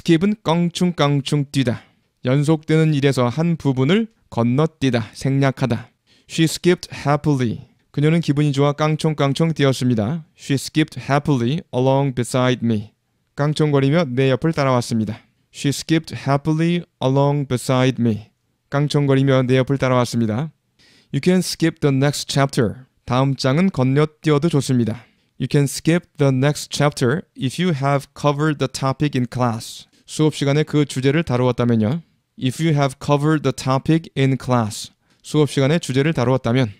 스킵은 껑충껑충 뛰다. 연속되는 일에서 한 부분을 건너뛰다, 생략하다. She skipped happily. 그녀는 기분이 좋아 깡총깡총 뛰었습니다. She skipped happily along beside me. 깡총거리며 내 옆을 따라왔습니다. She skipped happily along beside me. 깡총거리며 내 옆을 따라왔습니다. You can skip the next chapter. 다음 장은 건너뛰어도 좋습니다. You can skip the next chapter if you have covered the topic in class. 수업 시간에 그 주제를 다루었다면요. If you have covered the topic in class. 수업 시간에 주제를 다루었다면